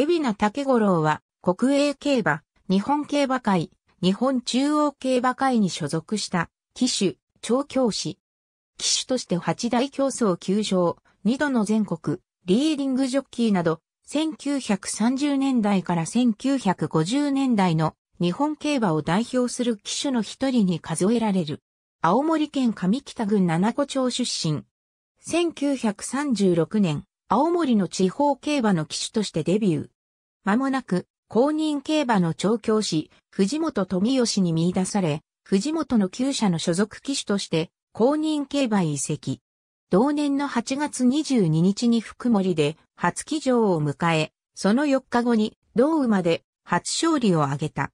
海老名竹五郎は国営競馬、日本競馬会、日本中央競馬会に所属した騎手、調教師。騎手として八大競争球場、2度の全国、リーディングジョッキーなど、1930年代から1950年代の日本競馬を代表する騎手の一人に数えられる。青森県上北郡七子町出身。1936年、青森の地方競馬の騎手としてデビュー。間もなく、公認競馬の調教師、藤本富義に見出され、藤本の旧社の所属騎手として、公認競馬移籍。同年の8月22日に福森で初騎乗を迎え、その4日後に同馬で初勝利を挙げた。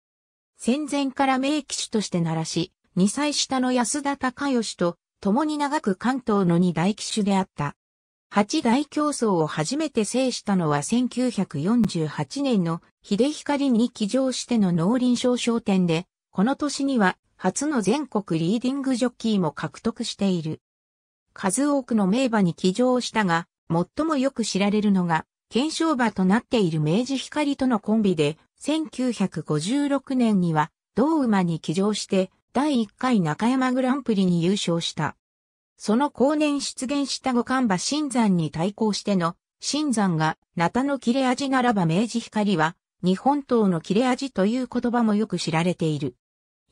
戦前から名騎手として鳴らし、2歳下の安田隆義と共に長く関東の2大騎手であった。八大競争を初めて制したのは1948年の秀光に起乗しての農林商商店で、この年には初の全国リーディングジョッキーも獲得している。数多くの名馬に起乗したが、最もよく知られるのが、検証馬となっている明治光とのコンビで、1956年には、同馬に起乗して、第1回中山グランプリに優勝した。その後年出現した五冠馬新山に対抗しての、新山が、ナタの切れ味ならば明治光は、日本刀の切れ味という言葉もよく知られている。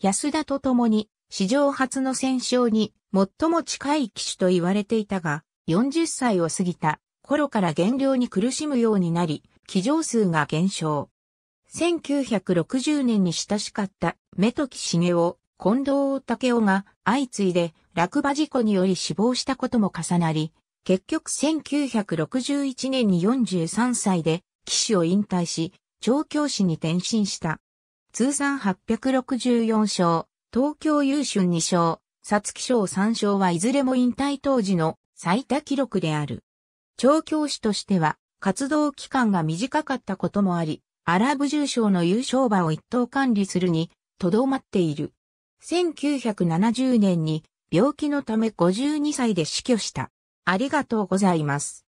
安田と共に、史上初の戦勝に最も近い騎手と言われていたが、40歳を過ぎた頃から減量に苦しむようになり、騎乗数が減少。1960年に親しかった目時茂を、近藤武雄が相次いで落馬事故により死亡したことも重なり、結局1961年に43歳で騎手を引退し、調教師に転身した。通算864勝、東京優春2勝、皐月賞3勝はいずれも引退当時の最多記録である。調教師としては活動期間が短かったこともあり、アラブ重賞の優勝馬を一等管理するに、とどまっている。1970年に病気のため52歳で死去した。ありがとうございます。